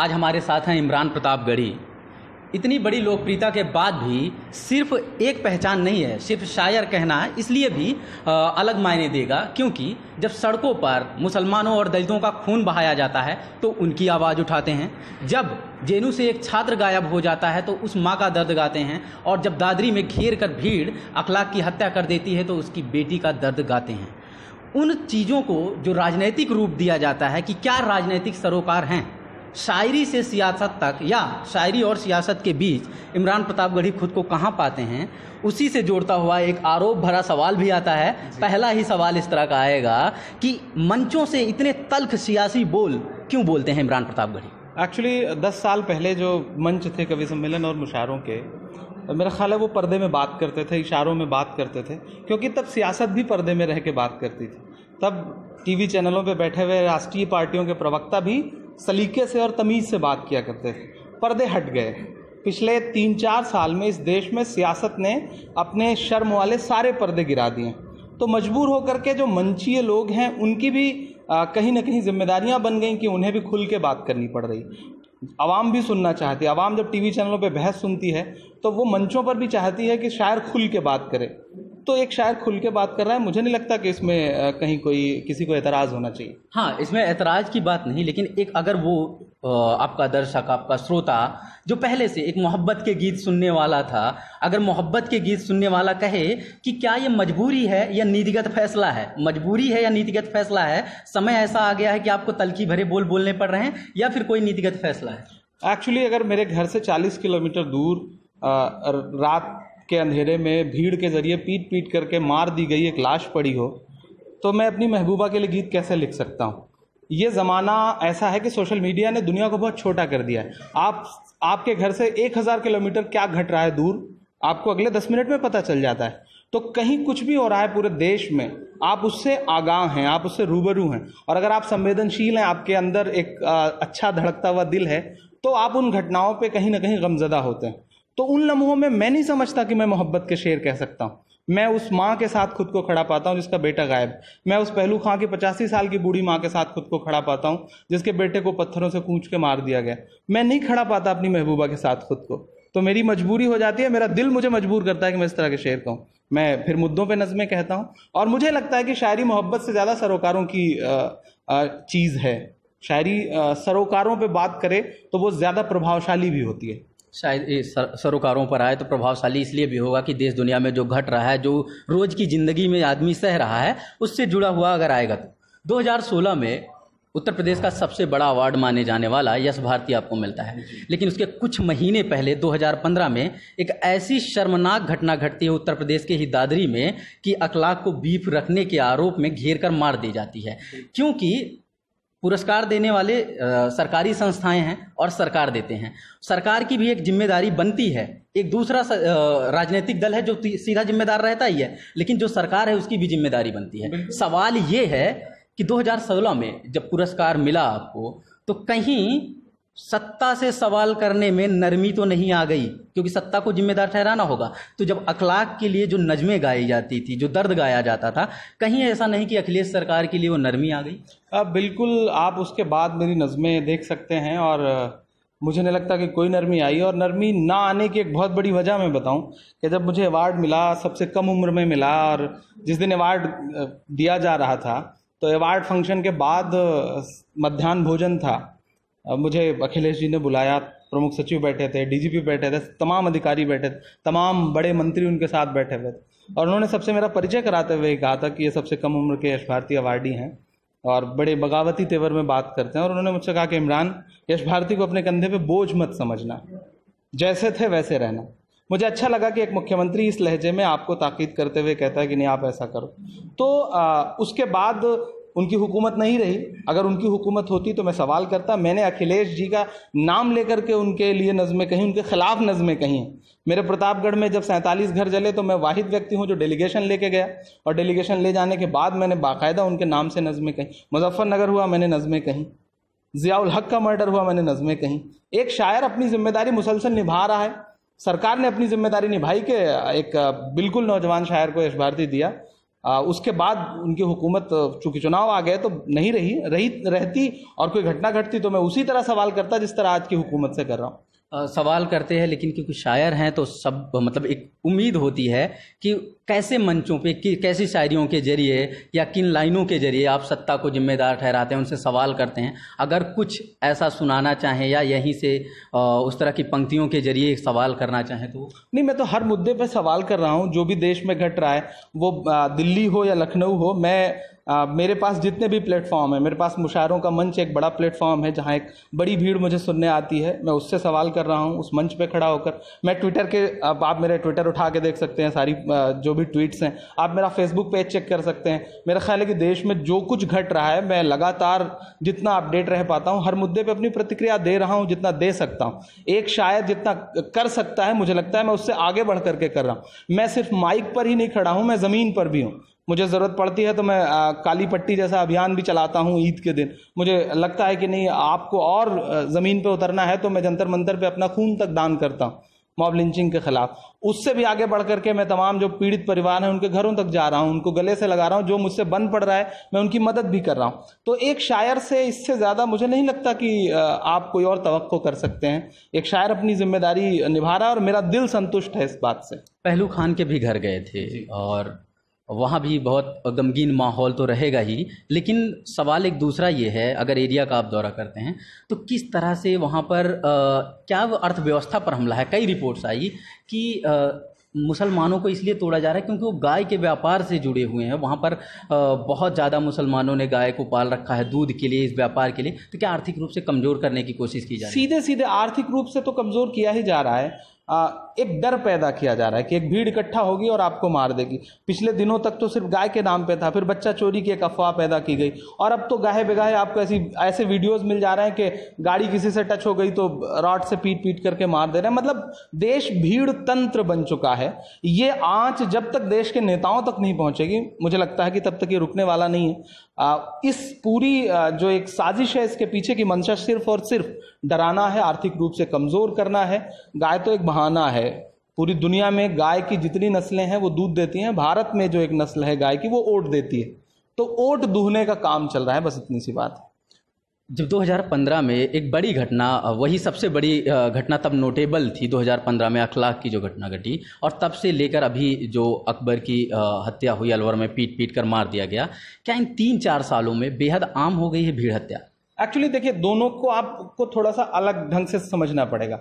आज हमारे साथ हैं इमरान प्रताप गढ़ी इतनी बड़ी लोकप्रियता के बाद भी सिर्फ एक पहचान नहीं है सिर्फ शायर कहना इसलिए भी अलग मायने देगा क्योंकि जब सड़कों पर मुसलमानों और दलितों का खून बहाया जाता है तो उनकी आवाज़ उठाते हैं जब जेनू से एक छात्र गायब हो जाता है तो उस माँ का दर्द गाते हैं और जब दादरी में घेर कर भीड़ अखलाक की हत्या कर देती है तो उसकी बेटी का दर्द गाते हैं उन चीज़ों को जो राजनैतिक रूप दिया जाता है कि क्या राजनैतिक सरोकार हैं शायरी से सियासत तक या शायरी और सियासत के बीच इमरान प्रतापगढ़ी खुद को कहाँ पाते हैं उसी से जोड़ता हुआ एक आरोप भरा सवाल भी आता है पहला ही सवाल इस तरह का आएगा कि मंचों से इतने तल्ख सियासी बोल क्यों बोलते हैं इमरान प्रतापगढ़ी एक्चुअली दस साल पहले जो मंच थे कवि सम्मेलन और मुशारों के मेरा ख्याल है वो पर्दे में बात करते थे इशारों में बात करते थे क्योंकि तब सियासत भी पर्दे में रह के बात करती थी तब टीवी चैनलों पे बैठे हुए राष्ट्रीय पार्टियों के प्रवक्ता भी सलीके से और तमीज़ से बात किया करते थे पर्दे हट गए पिछले तीन चार साल में इस देश में सियासत ने अपने शर्म वाले सारे पर्दे गिरा दिए तो मजबूर होकर के जो मंचीय लोग हैं उनकी भी कहीं ना कहीं जिम्मेदारियां बन गई कि उन्हें भी खुल के बात करनी पड़ रही आवाम भी सुनना चाहती है आवाम जब टीवी चैनलों पे बहस सुनती है तो वो मंचों पर भी चाहती है कि शायर खुल के बात करे तो एक शायर खुल के बात कर रहा है मुझे नहीं लगता कि इसमें कहीं कोई किसी को एतराज़ होना चाहिए हाँ इसमें एतराज़ की बात नहीं लेकिन एक अगर वो आपका दर्शक आपका श्रोता जो पहले से एक मोहब्बत के गीत सुनने वाला था अगर मोहब्बत के गीत सुनने वाला कहे कि क्या ये मजबूरी है या नीतिगत फैसला है मजबूरी है या नीतिगत फैसला है समय ऐसा आ गया है कि आपको तलखी भरे बोल बोलने पड़ रहे हैं या फिर कोई नीतिगत फैसला है एक्चुअली अगर मेरे घर से 40 किलोमीटर दूर रात के अंधेरे में भीड़ के ज़रिए पीट पीट करके मार दी गई एक लाश पड़ी हो तो मैं अपनी महबूबा के लिए गीत कैसे लिख सकता हूँ ये ज़माना ऐसा है कि सोशल मीडिया ने दुनिया को बहुत छोटा कर दिया है आप आपके घर से एक हज़ार किलोमीटर क्या घट रहा है दूर आपको अगले दस मिनट में पता चल जाता है तो कहीं कुछ भी हो रहा है पूरे देश में आप उससे आगाह हैं आप उससे रूबरू हैं और अगर आप संवेदनशील हैं आपके अंदर एक अच्छा धड़कता हुआ दिल है तो आप उन घटनाओं पे कहीं ना कहीं गमजदा होते हैं तो उन लम्हों में मैं नहीं समझता कि मैं मोहब्बत के शेर कह सकता हूँ मैं उस माँ के साथ खुद को खड़ा पाता हूँ जिसका बेटा गायब मैं उस पहलू खां की पचासी साल की बूढ़ी माँ के साथ खुद को खड़ा पाता हूँ जिसके बेटे को पत्थरों से कूच के मार दिया गया मैं नहीं खड़ा पाता अपनी महबूबा के साथ खुद को तो मेरी मजबूरी हो जाती है मेरा दिल मुझे मजबूर करता है कि मैं इस तरह के शेर कहूँ मैं फिर मुद्दों पर नज़में कहता हूँ और मुझे लगता है कि शायरी मोहब्बत से ज़्यादा सरोकारों की चीज़ है शायरी सरोकारों पर बात करें तो वो ज़्यादा प्रभावशाली भी होती है शायद सरोकारों पर आए तो प्रभावशाली इसलिए भी होगा कि देश दुनिया में जो घट रहा है जो रोज़ की ज़िंदगी में आदमी सह रहा है उससे जुड़ा हुआ अगर आएगा तो 2016 में उत्तर प्रदेश का सबसे बड़ा अवार्ड माने जाने वाला यश भारती आपको मिलता है लेकिन उसके कुछ महीने पहले 2015 में एक ऐसी शर्मनाक घटना घटती है उत्तर प्रदेश के ही दादरी में कि अखलाक को बीफ रखने के आरोप में घेर कर मार दी जाती है क्योंकि पुरस्कार देने वाले सरकारी संस्थाएं हैं और सरकार देते हैं सरकार की भी एक जिम्मेदारी बनती है एक दूसरा राजनीतिक दल है जो सीधा जिम्मेदार रहता ही है लेकिन जो सरकार है उसकी भी जिम्मेदारी बनती है सवाल ये है कि 2016 में जब पुरस्कार मिला आपको तो कहीं सत्ता से सवाल करने में नरमी तो नहीं आ गई क्योंकि सत्ता को जिम्मेदार ठहराना होगा तो जब अखलाक के लिए जो नज़में गाई जाती थी जो दर्द गाया जाता था कहीं ऐसा नहीं कि अखिलेश सरकार के लिए वो नरमी आ गई अब बिल्कुल आप उसके बाद मेरी नज़में देख सकते हैं और मुझे नहीं लगता कि कोई नरमी आई और नरमी ना आने की एक बहुत बड़ी वजह मैं बताऊं कि जब मुझे अवार्ड मिला सबसे कम उम्र में मिला और जिस दिन अवार्ड दिया जा रहा था तो अवार्ड फंक्शन के बाद मध्यान्ह भोजन था मुझे अखिलेश जी ने बुलाया प्रमुख सचिव बैठे थे डीजीपी बैठे थे तमाम अधिकारी बैठे थे तमाम बड़े मंत्री उनके साथ बैठे हुए थे और उन्होंने सबसे मेरा परिचय कराते हुए कहा था कि ये सबसे कम उम्र के यश भारती अवार्डी हैं और बड़े बगावती तेवर में बात करते हैं और उन्होंने मुझसे कहा कि इमरान यश भारती को अपने कंधे पे बोझ मत समझना जैसे थे वैसे रहना मुझे अच्छा लगा कि एक मुख्यमंत्री इस लहजे में आपको ताकीद करते हुए कहता है कि नहीं आप ऐसा करो तो आ, उसके बाद उनकी हुकूमत नहीं रही अगर उनकी हुकूमत होती तो मैं सवाल करता मैंने अखिलेश जी का नाम लेकर के उनके लिए नज़में कहीं उनके ख़िलाफ़ नज़में कहीं हैं मेरे प्रतापगढ़ में जब सैंतालीस घर जले तो मैं वाहिद व्यक्ति हूँ जो डेलीगेशन लेके गया और डेलीगेशन ले जाने के बाद मैंने बाकायदा उनके नाम से नज़में कहीं मुजफ्फरनगर हुआ मैंने नज़में कहीं ज़ियाउल हक का मर्डर हुआ मैंने नज़में कहीं एक शायर अपनी जिम्मेदारी मुसलसल निभा रहा है सरकार ने अपनी जिम्मेदारी निभाई के एक बिल्कुल नौजवान शायर को यश भारती दिया उसके बाद उनकी हुकूमत चूंकि चुनाव आ गए तो नहीं रही रही रहती और कोई घटना घटती तो मैं उसी तरह सवाल करता जिस तरह आज की हुकूमत से कर रहा हूँ सवाल करते हैं लेकिन क्योंकि शायर हैं तो सब मतलब एक उम्मीद होती है कि कैसे मंचों पे कि कैसी शायरियों के जरिए या किन लाइनों के जरिए आप सत्ता को जिम्मेदार ठहराते हैं उनसे सवाल करते हैं अगर कुछ ऐसा सुनाना चाहें या यहीं से उस तरह की पंक्तियों के जरिए सवाल करना चाहें तो नहीं मैं तो हर मुद्दे पर सवाल कर रहा हूँ जो भी देश में घट रहा है वो दिल्ली हो या लखनऊ हो मैं आ, मेरे पास जितने भी प्लेटफॉर्म है मेरे पास मुशायरों का मंच एक बड़ा प्लेटफॉर्म है जहाँ एक बड़ी भीड़ मुझे सुनने आती है मैं उससे सवाल कर रहा हूँ उस मंच पे खड़ा होकर मैं ट्विटर के अब आप मेरे ट्विटर उठा के देख सकते हैं सारी जो भी ट्वीट्स हैं आप मेरा फेसबुक पेज चेक कर सकते हैं मेरा ख्याल है कि देश में जो कुछ घट रहा है मैं लगातार जितना अपडेट रह पाता हूँ हर मुद्दे पर अपनी प्रतिक्रिया दे रहा हूँ जितना दे सकता हूँ एक शायद जितना कर सकता है मुझे लगता है मैं उससे आगे बढ़ करके कर रहा हूँ मैं सिर्फ माइक पर ही नहीं खड़ा हूँ मैं ज़मीन पर भी हूँ मुझे ज़रूरत पड़ती है तो मैं काली पट्टी जैसा अभियान भी चलाता हूँ ईद के दिन मुझे लगता है कि नहीं आपको और ज़मीन पर उतरना है तो मैं जंतर मंतर पे अपना खून तक दान करता हूँ मॉब लिंचिंग के खिलाफ उससे भी आगे बढ़ करके मैं तमाम जो पीड़ित परिवार हैं उनके घरों तक जा रहा हूँ उनको गले से लगा रहा हूँ जो मुझसे बन पड़ रहा है मैं उनकी मदद भी कर रहा हूँ तो एक शायर से इससे ज़्यादा मुझे नहीं लगता कि आप कोई और तो कर सकते हैं एक शायर अपनी जिम्मेदारी निभा रहा है और मेरा दिल संतुष्ट है इस बात से पहलू खान के भी घर गए थे और वहाँ भी बहुत गमगीन माहौल तो रहेगा ही लेकिन सवाल एक दूसरा ये है अगर एरिया का आप दौरा करते हैं तो किस तरह से वहाँ पर आ, क्या अर्थव्यवस्था पर हमला है कई रिपोर्ट्स आई कि मुसलमानों को इसलिए तोड़ा जा रहा है क्योंकि वो गाय के व्यापार से जुड़े हुए हैं वहाँ पर बहुत ज़्यादा मुसलमानों ने गाय को पाल रखा है दूध के लिए इस व्यापार के लिए तो क्या आर्थिक रूप से कमज़ोर करने की कोशिश की जा रही है सीधे सीधे आर्थिक रूप से तो कमज़ोर किया ही जा रहा है आ, एक डर पैदा किया जा रहा है कि एक भीड़ इकट्ठा होगी और आपको मार देगी पिछले दिनों तक तो सिर्फ गाय के नाम पे था फिर बच्चा चोरी की एक अफवाह पैदा की गई और अब तो गाहे बेगाहे आपको ऐसी ऐसे वीडियोस मिल जा रहे हैं कि गाड़ी किसी से टच हो गई तो रॉड से पीट पीट करके मार दे रहे हैं मतलब देश भीड़ तंत्र बन चुका है ये आँच जब तक देश के नेताओं तक नहीं पहुँचेगी मुझे लगता है कि तब तक ये रुकने वाला नहीं है इस पूरी जो एक साजिश है इसके पीछे की मंशा सिर्फ और सिर्फ डराना है आर्थिक रूप से कमज़ोर करना है गाय तो एक बहाना है पूरी दुनिया में गाय की जितनी नस्लें हैं वो दूध देती हैं भारत में जो एक नस्ल है गाय की वो ओट देती है तो ओट दूहने का काम चल रहा है बस इतनी सी बात है जब 2015 में एक बड़ी घटना वही सबसे बड़ी घटना तब नोटेबल थी 2015 में अखलाक की जो घटना घटी और तब से लेकर अभी जो अकबर की हत्या हुई अलवर में पीट पीट कर मार दिया गया क्या इन तीन चार सालों में बेहद आम हो गई है भीड़ हत्या एक्चुअली देखिए दोनों को आपको थोड़ा सा अलग ढंग से समझना पड़ेगा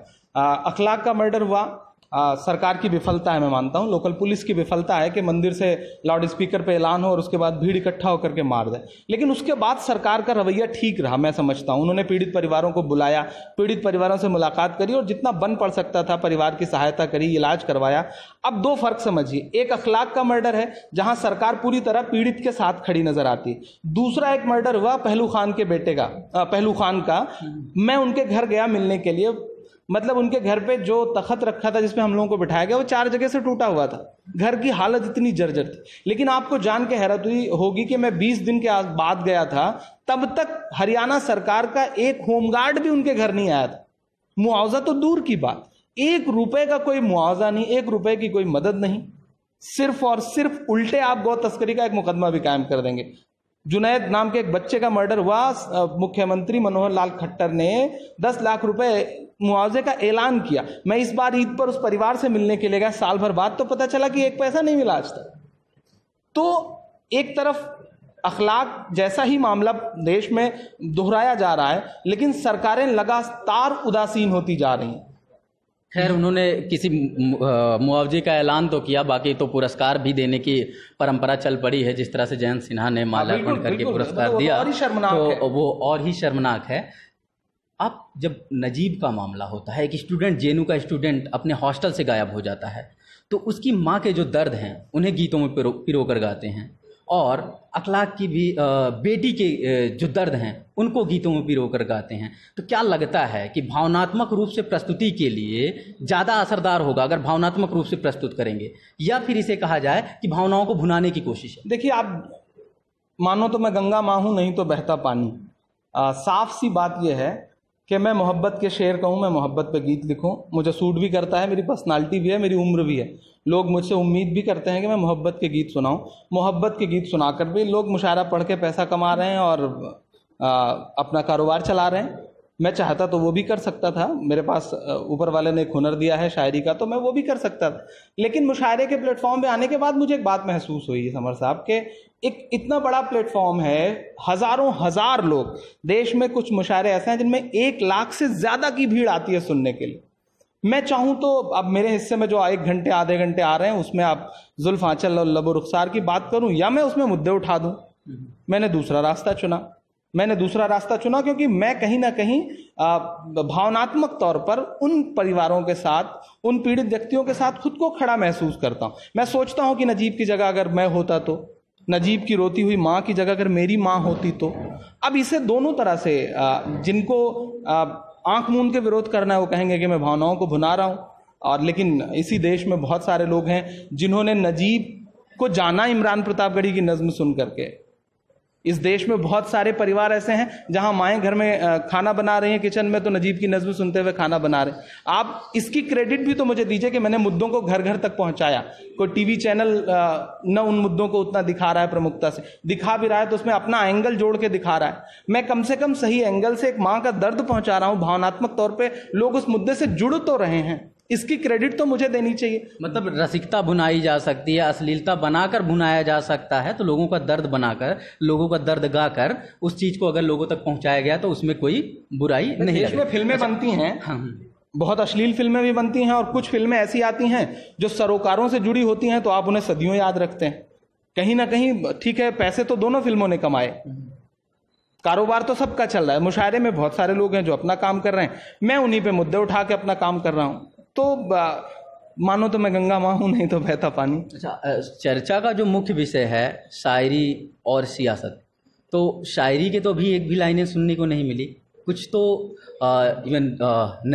अखलाक का मर्डर हुआ आ, सरकार की विफलता है मैं मानता हूँ लोकल पुलिस की विफलता है कि मंदिर से लाउड स्पीकर पर ऐलान हो और उसके बाद भीड़ इकट्ठा होकर के मार दे लेकिन उसके बाद सरकार का रवैया ठीक रहा मैं समझता हूँ उन्होंने पीड़ित परिवारों को बुलाया पीड़ित परिवारों से मुलाकात करी और जितना बन पड़ सकता था परिवार की सहायता करी इलाज करवाया अब दो फर्क समझिए एक अखलाक का मर्डर है जहाँ सरकार पूरी तरह पीड़ित के साथ खड़ी नजर आती दूसरा एक मर्डर हुआ पहलू खान के बेटे का पहलू खान का हम्म। मैं उनके घर गया मिलने के लिए मतलब उनके घर पे जो तखत रखा था जिसमें हम लोगों को बिठाया गया वो चार जगह से टूटा हुआ था घर की हालत इतनी जर्जर थी लेकिन आपको जान के हैरत हुई होगी कि मैं बीस दिन के बाद गया था तब तक हरियाणा सरकार का एक होमगार्ड भी उनके घर नहीं आया था मुआवजा तो दूर की बात एक रुपए का कोई मुआवजा नहीं एक रुपए की कोई मदद नहीं सिर्फ और सिर्फ उल्टे आप गौ तस्करी का एक मुकदमा भी कायम कर देंगे जुनैद नाम के एक बच्चे का मर्डर हुआ मुख्यमंत्री मनोहर लाल खट्टर ने दस लाख रुपए मुआवजे का ऐलान किया मैं इस बार ईद पर उस परिवार से मिलने के लिए गया साल भर बाद तो पता चला कि एक पैसा नहीं मिला आज तक तो एक तरफ अखलाक जैसा ही मामला देश में दोहराया जा रहा है लेकिन सरकारें लगातार उदासीन होती जा रही हैं खैर हम्म। उन्होंने किसी मुआवजे का ऐलान तो किया बाकी तो पुरस्कार भी देने की परंपरा चल पड़ी है जिस तरह से जयंत सिन्हा ने हाँ, माल्यार्पण करके मतलब पुरस्कार दिया तो वो और ही शर्मनाक है आप जब नजीब का मामला होता है एक स्टूडेंट जेनू का स्टूडेंट अपने हॉस्टल से गायब हो जाता है तो उसकी माँ के जो दर्द हैं उन्हें गीतों में पिरो, पिरो कर गाते हैं और अखलाक की भी बेटी के जो दर्द हैं उनको गीतों में पिरो कर गाते हैं तो क्या लगता है कि भावनात्मक रूप से प्रस्तुति के लिए ज़्यादा असरदार होगा अगर भावनात्मक रूप से प्रस्तुत करेंगे या फिर इसे कहा जाए कि भावनाओं को भुनाने की कोशिश है देखिए आप मानो तो मैं गंगा माँ हूँ नहीं तो बहता पानी आ, साफ सी बात यह है कि मैं मोहब्बत के शेर कहूँ मैं मोहब्बत पे गीत लिखूँ मुझे सूट भी करता है मेरी पर्सनालिटी भी है मेरी उम्र भी है लोग मुझसे उम्मीद भी करते हैं कि मैं मोहब्बत के गीत सुनाऊँ मोहब्बत के गीत सुनाकर भी लोग मुशायरा पढ़ के पैसा कमा रहे हैं और आ, अपना कारोबार चला रहे हैं मैं चाहता तो वो भी कर सकता था मेरे पास ऊपर वाले ने एक हुनर दिया है शायरी का तो मैं वो भी कर सकता था लेकिन मुशायरे के प्लेटफॉर्म पे आने के बाद मुझे एक बात महसूस हुई समर साहब के एक इतना बड़ा प्लेटफॉर्म है हज़ारों हज़ार लोग देश में कुछ मुशायरे ऐसे हैं जिनमें एक लाख से ज़्यादा की भीड़ आती है सुनने के लिए मैं चाहूँ तो अब मेरे हिस्से में जो एक घंटे आधे घंटे आ रहे हैं उसमें आप जुल्फ आंचल और लबो रुखसार की बात करूँ या मैं उसमें मुद्दे उठा दूँ हम्म। मैंने दूसरा रास्ता चुना मैंने दूसरा रास्ता चुना क्योंकि मैं कहीं ना कहीं भावनात्मक तौर पर उन परिवारों के साथ उन पीड़ित व्यक्तियों के साथ खुद को खड़ा महसूस करता हूँ मैं सोचता हूँ कि नजीब की जगह अगर मैं होता तो नजीब की रोती हुई माँ की जगह अगर मेरी माँ होती तो अब इसे दोनों तरह से जिनको आंख मूंद के विरोध करना है वो कहेंगे कि मैं भावनाओं को भुना रहा हूँ और लेकिन इसी देश में बहुत सारे लोग हैं जिन्होंने नजीब को जाना इमरान प्रतापगढ़ी की नज्म सुन करके इस देश में बहुत सारे परिवार ऐसे हैं जहां माएँ घर में खाना बना रही हैं किचन में तो नजीब की नज्म सुनते हुए खाना बना रहे आप इसकी क्रेडिट भी तो मुझे दीजिए कि मैंने मुद्दों को घर घर तक पहुंचाया कोई टीवी चैनल न उन मुद्दों को उतना दिखा रहा है प्रमुखता से दिखा भी रहा है तो उसमें अपना एंगल जोड़ के दिखा रहा है मैं कम से कम सही एंगल से एक माँ का दर्द पहुंचा रहा हूँ भावनात्मक तौर पर लोग उस मुद्दे से जुड़ तो रहे हैं इसकी क्रेडिट तो मुझे देनी चाहिए मतलब रसिकता बुनाई जा सकती है अश्लीलता बनाकर बुनाया जा सकता है तो लोगों का दर्द बनाकर लोगों का दर्द गाकर उस चीज़ को अगर लोगों तक पहुंचाया गया तो उसमें कोई बुराई नहीं इसमें फिल्में अच्छा, बनती हैं हाँ। बहुत अश्लील फिल्में भी बनती हैं और कुछ फिल्में ऐसी आती हैं जो सरोकारों से जुड़ी होती हैं तो आप उन्हें सदियों याद रखते हैं कहीं ना कहीं ठीक है पैसे तो दोनों फिल्मों ने कमाए कारोबार तो सबका चल रहा है मुशायरे में बहुत सारे लोग हैं जो अपना काम कर रहे हैं मैं उन्हीं पे मुद्दे उठा के अपना काम कर रहा हूँ तो मानो तो मैं गंगा माँ हूँ नहीं तो बहता पानी अच्छा चर्चा का जो मुख्य विषय है शायरी और सियासत तो शायरी के तो अभी एक भी लाइनें सुनने को नहीं मिली कुछ तो इवन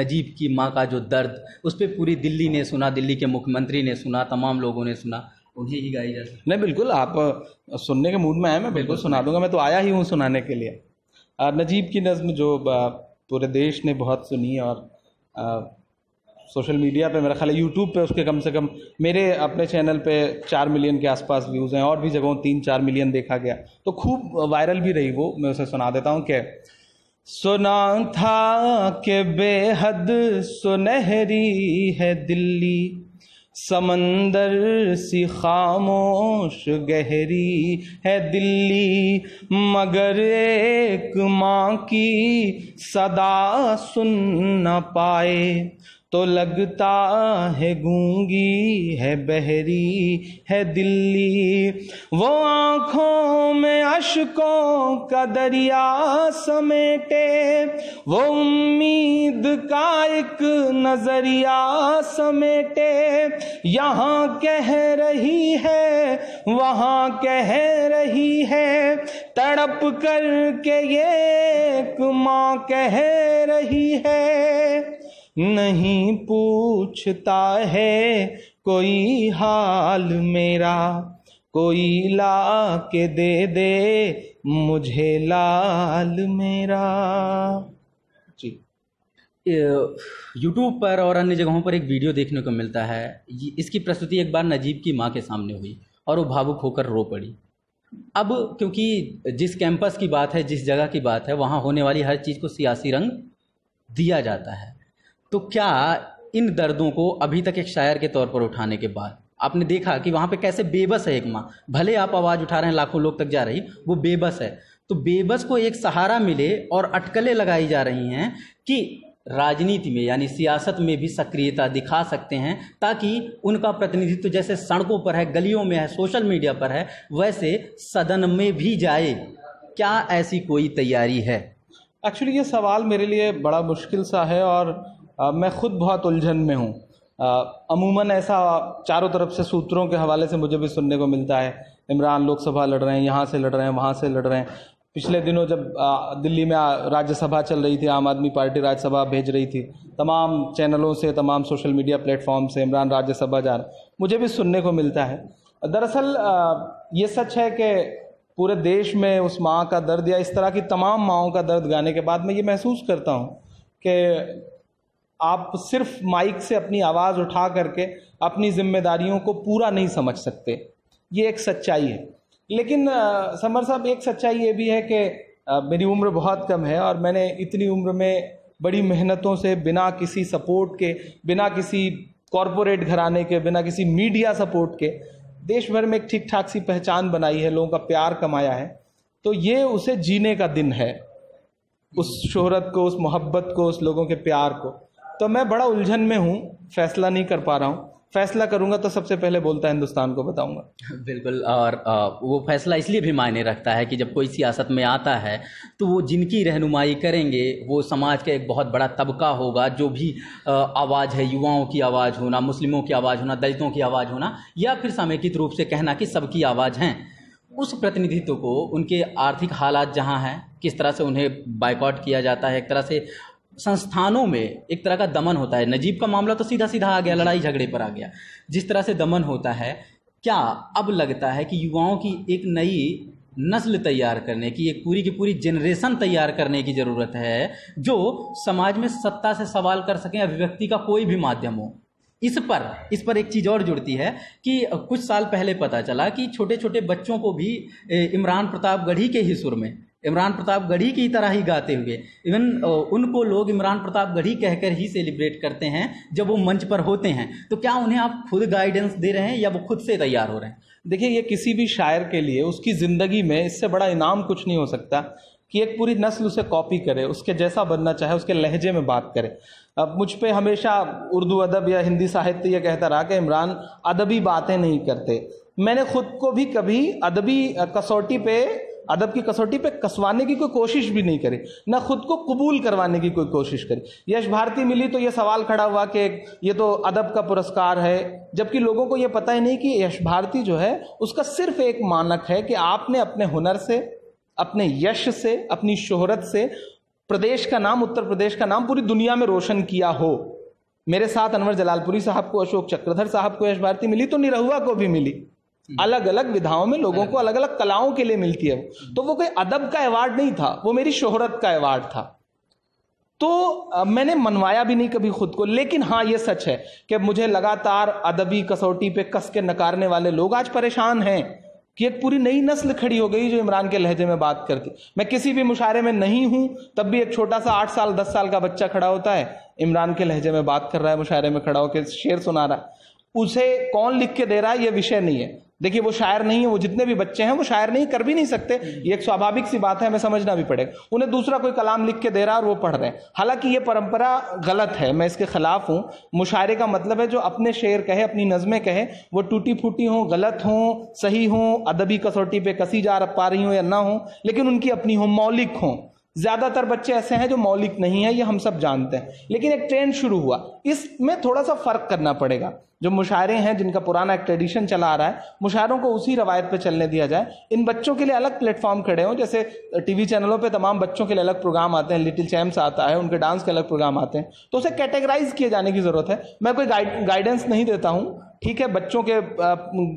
नजीब की माँ का जो दर्द उस पर पूरी दिल्ली ने सुना दिल्ली के मुख्यमंत्री ने सुना तमाम लोगों ने सुना उन्हें ही गाई जा सकती नहीं बिल्कुल आप सुनने के मूड में आए मैं बिल्कुल सुना दूंगा मैं तो आया ही हूँ सुनाने के लिए नजीब की नज़म जो पूरे देश ने बहुत सुनी और सोशल मीडिया पे मेरा ख्याल है यूट्यूब पे उसके कम से कम मेरे अपने चैनल पे चार मिलियन के आसपास व्यूज़ हैं और भी जगहों तीन चार मिलियन देखा गया तो खूब वायरल भी रही वो मैं उसे सुना देता हूँ कि सुना था कि बेहद सुनहरी है दिल्ली समंदर सी खामोश गहरी है दिल्ली मगर एक माँ की सदा सुन न पाए तो लगता है गूंगी है बहरी है दिल्ली वो आँखों में अशकों का दरिया समेटे वो उम्मीद का एक नजरिया समेटे यहाँ कह रही है वहाँ कह रही है तड़प कर के ये एक माँ कह रही है नहीं पूछता है कोई हाल मेरा कोई ला के दे दे मुझे लाल मेरा जी यूट्यूब पर और अन्य जगहों पर एक वीडियो देखने को मिलता है इसकी प्रस्तुति एक बार नजीब की माँ के सामने हुई और वो भावुक होकर रो पड़ी अब क्योंकि जिस कैंपस की बात है जिस जगह की बात है वहाँ होने वाली हर चीज़ को सियासी रंग दिया जाता है तो क्या इन दर्दों को अभी तक एक शायर के तौर पर उठाने के बाद आपने देखा कि वहाँ पे कैसे बेबस है एक माँ भले आप आवाज़ उठा रहे हैं लाखों लोग तक जा रही वो बेबस है तो बेबस को एक सहारा मिले और अटकलें लगाई जा रही हैं कि राजनीति में यानी सियासत में भी सक्रियता दिखा सकते हैं ताकि उनका प्रतिनिधित्व जैसे सड़कों पर है गलियों में है सोशल मीडिया पर है वैसे सदन में भी जाए क्या ऐसी कोई तैयारी है एक्चुअली ये सवाल मेरे लिए बड़ा मुश्किल सा है और मैं खुद बहुत उलझन में हूँ अमूमन ऐसा चारों तरफ से सूत्रों के हवाले से मुझे भी सुनने को मिलता है इमरान लोकसभा लड़ रहे हैं यहाँ से लड़ रहे हैं वहाँ से लड़ रहे हैं पिछले दिनों जब दिल्ली में राज्यसभा चल रही थी आम आदमी पार्टी राज्यसभा भेज रही थी तमाम चैनलों से तमाम सोशल मीडिया प्लेटफॉर्म से इमरान राज्यसभा जा रहे मुझे भी सुनने को मिलता है दरअसल ये सच है कि पूरे देश में उस माँ का दर्द या इस तरह की तमाम माओं का दर्द गाने के बाद मैं ये महसूस करता हूँ कि आप सिर्फ माइक से अपनी आवाज़ उठा करके अपनी जिम्मेदारियों को पूरा नहीं समझ सकते ये एक सच्चाई है लेकिन आ, समर साहब एक सच्चाई ये भी है कि मेरी उम्र बहुत कम है और मैंने इतनी उम्र में बड़ी मेहनतों से बिना किसी सपोर्ट के बिना किसी कॉरपोरेट घराने के बिना किसी मीडिया सपोर्ट के देश भर में एक ठीक ठाक सी पहचान बनाई है लोगों का प्यार कमाया है तो ये उसे जीने का दिन है उस शोहरत को उस मोहब्बत को उस लोगों के प्यार को तो मैं बड़ा उलझन में हूँ फैसला नहीं कर पा रहा हूँ फैसला करूंगा तो सबसे पहले बोलता हिंदुस्तान को बताऊंगा बिल्कुल और वो फैसला इसलिए भी मायने रखता है कि जब कोई सियासत में आता है तो वो जिनकी रहनुमाई करेंगे वो समाज का एक बहुत बड़ा तबका होगा जो भी आवाज़ है युवाओं की आवाज़ होना मुस्लिमों की आवाज़ होना दलितों की आवाज़ होना या फिर समेकित रूप से कहना कि सबकी आवाज़ हैं उस प्रतिनिधित्व को उनके आर्थिक हालात जहाँ हैं किस तरह से उन्हें बाइकआउट किया जाता है एक तरह से संस्थानों में एक तरह का दमन होता है नजीब का मामला तो सीधा सीधा आ गया लड़ाई झगड़े पर आ गया जिस तरह से दमन होता है क्या अब लगता है कि युवाओं की एक नई नस्ल तैयार करने की एक पूरी की पूरी जनरेशन तैयार करने की ज़रूरत है जो समाज में सत्ता से सवाल कर सकें अभिव्यक्ति का कोई भी माध्यम हो इस पर इस पर एक चीज़ और जुड़ती है कि कुछ साल पहले पता चला कि छोटे छोटे बच्चों को भी इमरान प्रताप गढ़ी के ही सुर में इमरान प्रताप गढ़ी की तरह ही गाते हुए इवन उनको लोग इमरान प्रताप गढ़ी कहकर ही सेलिब्रेट करते हैं जब वो मंच पर होते हैं तो क्या उन्हें आप खुद गाइडेंस दे रहे हैं या वो खुद से तैयार हो रहे हैं देखिए ये किसी भी शायर के लिए उसकी ज़िंदगी में इससे बड़ा इनाम कुछ नहीं हो सकता कि एक पूरी नस्ल उसे कॉपी करे उसके जैसा बनना चाहे उसके लहजे में बात करे अब मुझ पर हमेशा उर्दू अदब या हिंदी साहित्य यह कहता रहा कि इमरान अदबी बातें नहीं करते मैंने खुद को भी कभी अदबी कसौटी पे अदब की कसौटी पे कसवाने की कोई कोशिश भी नहीं करे ना खुद को कबूल करवाने की कोई कोशिश करे यश भारती मिली तो ये सवाल खड़ा हुआ कि ये तो अदब का पुरस्कार है जबकि लोगों को ये पता ही नहीं कि यश भारती जो है उसका सिर्फ एक मानक है कि आपने अपने हुनर से अपने यश से अपनी शोहरत से प्रदेश का नाम उत्तर प्रदेश का नाम पूरी दुनिया में रोशन किया हो मेरे साथ अनवर जलालपुरी साहब को अशोक चक्रधर साहब को यश भारती मिली तो निरहुआ को भी मिली हम्म। अलग अलग विधाओं में लोगों को अलग अलग कलाओं के लिए मिलती है हम्म। तो वो कोई अदब का अवार्ड नहीं था वो मेरी शोहरत का अवार्ड था तो मैंने मनवाया भी नहीं कभी खुद को लेकिन हाँ ये सच है कि मुझे लगातार अदबी कसौटी पे कस के नकारने वाले लोग आज परेशान हैं कि एक पूरी नई नस्ल खड़ी हो गई जो इमरान के लहजे में बात करती मैं किसी भी मुशारे में नहीं हूं तब भी एक छोटा सा आठ साल दस साल का बच्चा खड़ा होता है इमरान के लहजे में बात कर रहा है मुशारे में खड़ा होकर शेर सुना रहा है उसे कौन लिख के दे रहा है यह विषय नहीं है देखिए वो शायर नहीं है वो जितने भी बच्चे हैं वो शायर नहीं कर भी नहीं सकते ये एक स्वाभाविक सी बात है हमें समझना भी पड़ेगा उन्हें दूसरा कोई कलाम लिख के दे रहा है और वो पढ़ रहे हैं हालांकि ये परंपरा गलत है मैं इसके खिलाफ हूँ मुशायरे का मतलब है जो अपने शेर कहे अपनी नज़में कहे वो टूटी फूटी हों गलत हों सही हों अदबी कसौटी पर कसी जा पा रही हों या ना हों लेकिन उनकी अपनी हों मौलिक हों ज़्यादातर बच्चे ऐसे हैं जो मौलिक नहीं है ये हम सब जानते हैं लेकिन एक ट्रेंड शुरू हुआ इसमें थोड़ा सा फ़र्क करना पड़ेगा जो मुशायरे हैं जिनका पुराना एक ट्रेडिशन चला आ रहा है मुशायरों को उसी रवायत पर चलने दिया जाए इन बच्चों के लिए अलग प्लेटफॉर्म खड़े हों जैसे टीवी चैनलों पे तमाम बच्चों के लिए अलग प्रोग्राम आते हैं लिटिल चैम्स आता है उनके डांस के अलग प्रोग्राम आते हैं तो उसे कैटेगराइज किए जाने की ज़रूरत है मैं कोई गाइडेंस नहीं देता हूँ ठीक है बच्चों के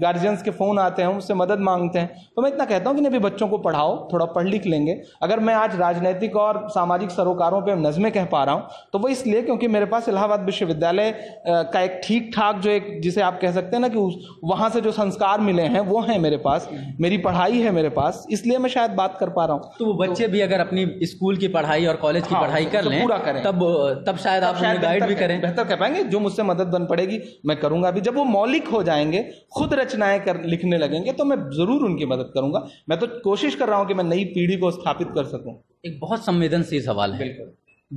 गार्जियंस के फ़ोन आते हैं उनसे मदद मांगते हैं तो मैं इतना कहता हूँ कि नहीं बच्चों को पढ़ाओ थोड़ा पढ़ लिख लेंगे अगर मैं आज राजनीतिक और सामाजिक सरोकारों पर नज़में कह पा रहा हूँ तो वो इसलिए क्योंकि मेरे पास इलाहाबाद विश्वविद्यालय का एक ठीक ठाक जो एक जिसे आप कह सकते हैं ना कि वहाँ से जो संस्कार मिले हैं वो हैं मेरे पास मेरी पढ़ाई है मेरे पास इसलिए मैं शायद बात कर पा रहा हूँ तो वो बच्चे भी अगर अपनी स्कूल की पढ़ाई और कॉलेज की हाँ, पढ़ाई तो कर लें पूरा करें तब तब शायद आप गाइड भी करें बेहतर कर पाएंगे जो मुझसे मदद बन पड़ेगी मैं करूंगा अभी जब वो मौलिक हो जाएंगे खुद रचनाएं कर लिखने लगेंगे तो मैं ज़रूर उनकी मदद करूंगा मैं तो कोशिश कर रहा हूं कि मैं नई पीढ़ी को स्थापित कर सकूं एक बहुत संवेदनशील सवाल है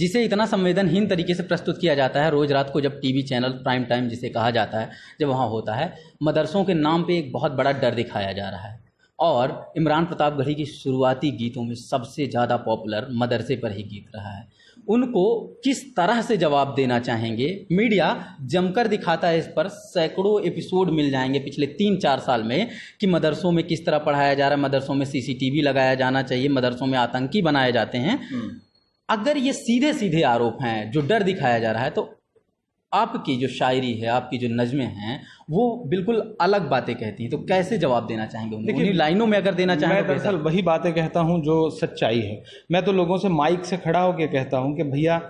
जिसे इतना संवेदनहीन तरीके से प्रस्तुत किया जाता है रोज़ रात को जब टीवी चैनल प्राइम टाइम जिसे कहा जाता है जब वहाँ होता है मदरसों के नाम पे एक बहुत बड़ा डर दिखाया जा रहा है और इमरान प्रताप गढ़ी की शुरुआती गीतों में सबसे ज़्यादा पॉपुलर मदरसे पर ही गीत रहा है उनको किस तरह से जवाब देना चाहेंगे मीडिया जमकर दिखाता है इस पर सैकड़ों एपिसोड मिल जाएंगे पिछले तीन चार साल में कि मदरसों में किस तरह पढ़ाया जा रहा है मदरसों में सीसीटीवी लगाया जाना चाहिए मदरसों में आतंकी बनाए जाते हैं हम्म। अगर ये सीधे सीधे आरोप हैं जो डर दिखाया जा रहा है तो आपकी जो शायरी है आपकी जो नज़में हैं वो बिल्कुल अलग बातें कहती हैं तो कैसे जवाब देना चाहेंगे उन्हीं लाइनों में अगर देना चाहेंगे तो मैं दरअसल वही बातें कहता हूँ जो सच्चाई है मैं तो लोगों से माइक से खड़ा होकर कहता हूँ कि भैया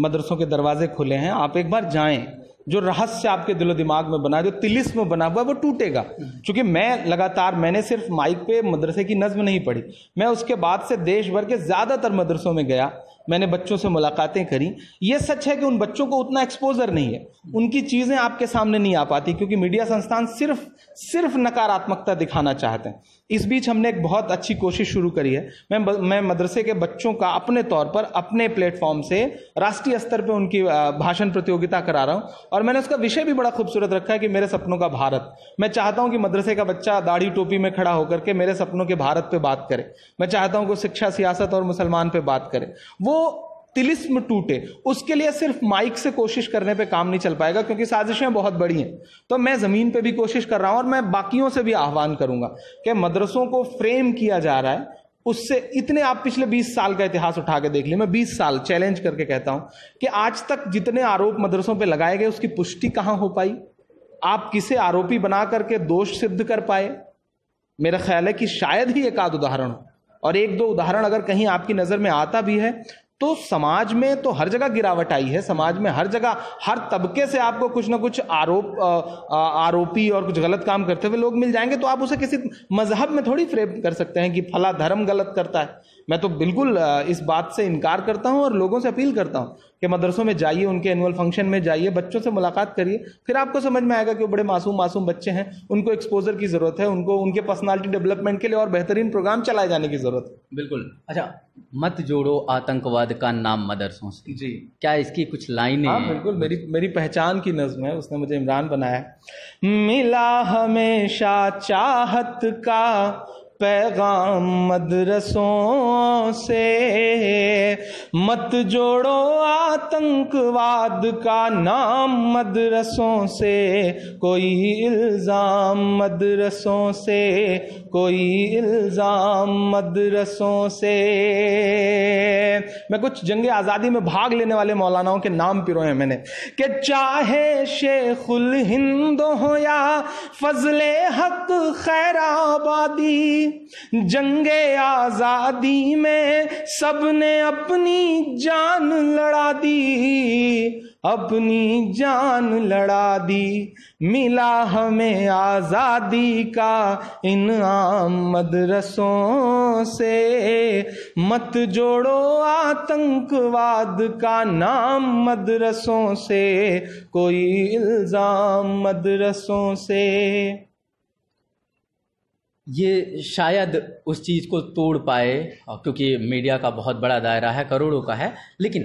मदरसों के दरवाजे खुले हैं आप एक बार जाएं जो रहस्य आपके दिलो दिमाग में बना जो तिलिस्म बना हुआ वो टूटेगा क्योंकि मैं लगातार मैंने सिर्फ माइक पे मदरसे की नज्म नहीं पढ़ी मैं उसके बाद से देश भर के ज़्यादातर मदरसों में गया मैंने बच्चों से मुलाकातें करी ये सच है कि उन बच्चों को उतना एक्सपोजर नहीं है उनकी चीज़ें आपके सामने नहीं आ पाती क्योंकि मीडिया संस्थान सिर्फ सिर्फ नकारात्मकता दिखाना चाहते हैं इस बीच हमने एक बहुत अच्छी कोशिश शुरू करी है मैं मैं मदरसे के बच्चों का अपने तौर पर अपने प्लेटफॉर्म से राष्ट्रीय स्तर पर उनकी भाषण प्रतियोगिता करा रहा हूँ और मैंने उसका विषय भी बड़ा खूबसूरत रखा है कि मेरे सपनों का भारत मैं चाहता हूँ कि मदरसे का बच्चा दाढ़ी टोपी में खड़ा होकर के मेरे सपनों के भारत पर बात करे मैं चाहता हूँ कि शिक्षा सियासत और मुसलमान पर बात करे वो तिलिस्म टूटे उसके लिए सिर्फ माइक से कोशिश करने पे काम नहीं चल पाएगा क्योंकि साजिशें बहुत बड़ी हैं तो मैं ज़मीन पे भी कोशिश कर रहा हूँ और मैं बाकियों से भी आह्वान करूँगा कि मदरसों को फ्रेम किया जा रहा है उससे इतने आप पिछले 20 साल का इतिहास उठा के देख लिए मैं 20 साल चैलेंज करके कहता हूं कि आज तक जितने आरोप मदरसों पर लगाए गए उसकी पुष्टि कहां हो पाई आप किसे आरोपी बना करके दोष सिद्ध कर पाए मेरा ख्याल है कि शायद ही एक आध उदाहरण हो और एक दो उदाहरण अगर कहीं आपकी नज़र में आता भी है तो समाज में तो हर जगह गिरावट आई है समाज में हर जगह हर तबके से आपको कुछ ना कुछ आरोप आरोपी और कुछ गलत काम करते हुए लोग मिल जाएंगे तो आप उसे किसी मजहब में थोड़ी फ्रेम कर सकते हैं कि फला धर्म गलत करता है मैं तो बिल्कुल इस बात से इनकार करता हूँ और लोगों से अपील करता हूँ कि मदरसों में जाइए उनके एनुअल फंक्शन में जाइए बच्चों से मुलाकात करिए फिर आपको समझ में आएगा कि वो बड़े मासूम मासूम बच्चे हैं उनको एक्सपोजर की ज़रूरत है उनको उनके पर्सनालिटी डेवलपमेंट के लिए और बेहतरीन प्रोग्राम चलाए जाने की ज़रूरत है बिल्कुल अच्छा मत जोड़ो आतंकवाद का नाम मदरसों से जी क्या इसकी कुछ लाइन हाँ, है बिल्कुल मेरी मेरी पहचान की नज्म है उसने मुझे इमरान बनाया मिला हमेशा चाहत का पैगाम मदरसों से मत जोड़ो आतंकवाद का नाम मदरसों से कोई इल्ज़ाम मदरसों से कोई इल्ज़ाम मदरसों से मैं कुछ जंग आज़ादी में भाग लेने वाले मौलानाओं के नाम पिरो हैं मैंने कि चाहे शेखुल हिंद हो या फजले हक खैराबादी जंगे आजादी में सबने अपनी जान लड़ा दी अपनी जान लड़ा दी मिला हमें आज़ादी का इनाम मदरसों से मत जोड़ो आतंकवाद का नाम मदरसों से कोई इल्ज़ाम मदरसों से ये शायद उस चीज़ को तोड़ पाए क्योंकि मीडिया का बहुत बड़ा दायरा है करोड़ों का है लेकिन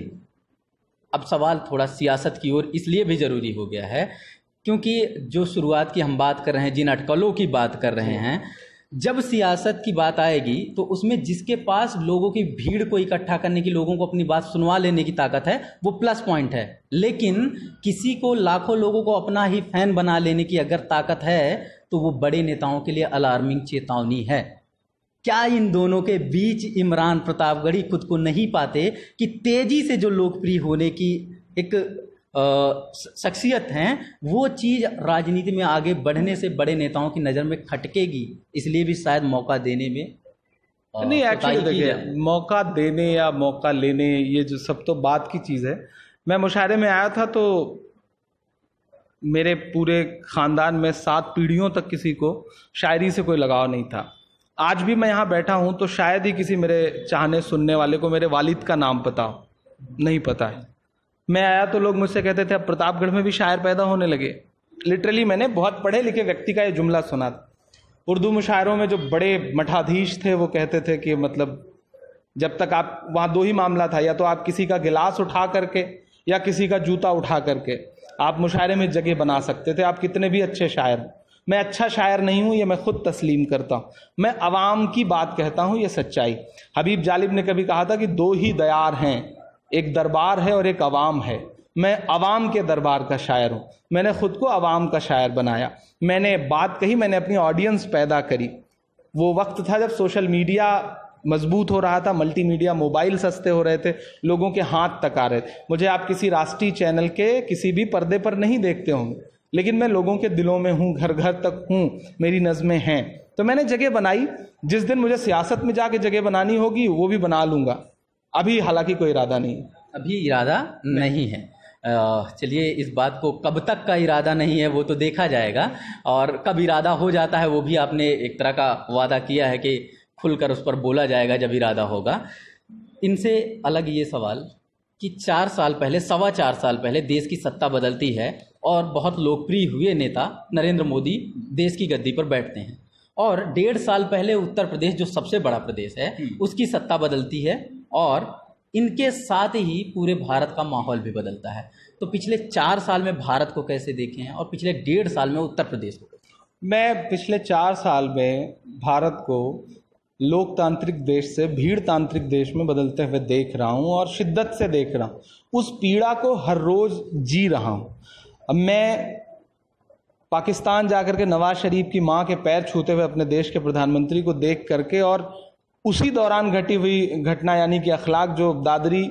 अब सवाल थोड़ा सियासत की ओर इसलिए भी ज़रूरी हो गया है क्योंकि जो शुरुआत की हम बात कर रहे हैं जिन अटकलों की बात कर रहे हैं जब सियासत की बात आएगी तो उसमें जिसके पास लोगों की भीड़ को इकट्ठा करने की लोगों को अपनी बात सुनवा लेने की ताकत है वो प्लस पॉइंट है लेकिन किसी को लाखों लोगों को अपना ही फैन बना लेने की अगर ताकत है तो वो बड़े नेताओं के लिए अलार्मिंग चेतावनी है क्या इन दोनों के बीच इमरान प्रतापगढ़ी खुद को नहीं पाते कि तेजी से जो लोकप्रिय होने की एक शख्सियत हैं वो चीज़ राजनीति में आगे बढ़ने से बड़े नेताओं की नज़र में खटकेगी इसलिए भी शायद मौका देने में नहीं एक्चुअली देखिए मौका देने या मौका लेने ये जो सब तो बात की चीज़ है मैं मुशायरे में आया था तो मेरे पूरे ख़ानदान में सात पीढ़ियों तक किसी को शायरी से कोई लगाव नहीं था आज भी मैं यहाँ बैठा हूँ तो शायद ही किसी मेरे चाहने सुनने वाले को मेरे वालिद का नाम पता हो नहीं पता है मैं आया तो लोग मुझसे कहते थे अब प्रतापगढ़ में भी शायर पैदा होने लगे लिटरली मैंने बहुत पढ़े लिखे व्यक्ति का ये जुमला सुना उर्दू मुशायरों में जो बड़े मठाधीश थे वो कहते थे कि मतलब जब तक आप वहाँ दो ही मामला था या तो आप किसी का गिलास उठा करके या किसी का जूता उठा करके आप मुशायरे में जगह बना सकते थे आप कितने भी अच्छे शायर हों मैं अच्छा शायर नहीं हूँ ये मैं खुद तस्लीम करता हूँ मैं आवाम की बात कहता हूँ ये सच्चाई हबीब जालिब ने कभी कहा था कि दो ही दयार हैं एक दरबार है और एक आवाम है मैं आवाम के दरबार का शायर हूँ मैंने खुद को आवाम का शायर बनाया मैंने बात कही मैंने अपनी ऑडियंस पैदा करी वो वक्त था जब सोशल मीडिया मजबूत हो रहा था मल्टीमीडिया मोबाइल सस्ते हो रहे थे लोगों के हाथ तक आ रहे थे मुझे आप किसी राष्ट्रीय चैनल के किसी भी पर्दे पर नहीं देखते होंगे लेकिन मैं लोगों के दिलों में हूँ घर घर तक हूँ मेरी नज़में हैं तो मैंने जगह बनाई जिस दिन मुझे सियासत में जाके जगह बनानी होगी वो भी बना लूँगा अभी हालांकि कोई इरादा नहीं अभी इरादा नहीं है चलिए इस बात को कब तक का इरादा नहीं है वो तो देखा जाएगा और कब इरादा हो जाता है वो भी आपने एक तरह का वादा किया है कि खुलकर उस पर बोला जाएगा जब इरादा होगा इनसे अलग ये सवाल कि चार साल पहले सवा चार साल पहले देश की सत्ता बदलती है और बहुत लोकप्रिय हुए नेता नरेंद्र मोदी देश की गद्दी पर बैठते हैं और डेढ़ साल पहले उत्तर प्रदेश जो सबसे बड़ा प्रदेश है हम्म। उसकी सत्ता बदलती है और इनके साथ ही पूरे भारत का माहौल भी बदलता है तो पिछले चार साल में भारत को कैसे देखे हैं और पिछले डेढ़ साल में उत्तर प्रदेश को मैं पिछले चार साल में भारत को लोकतांत्रिक देश से भीड़ तांत्रिक देश में बदलते हुए देख रहा हूँ और शिद्दत से देख रहा हूँ उस पीड़ा को हर रोज़ जी रहा हूँ अब मैं पाकिस्तान जाकर के नवाज शरीफ की माँ के पैर छूते हुए अपने देश के प्रधानमंत्री को देख करके और उसी दौरान घटी हुई घटना यानी कि अखलाक जो दादरी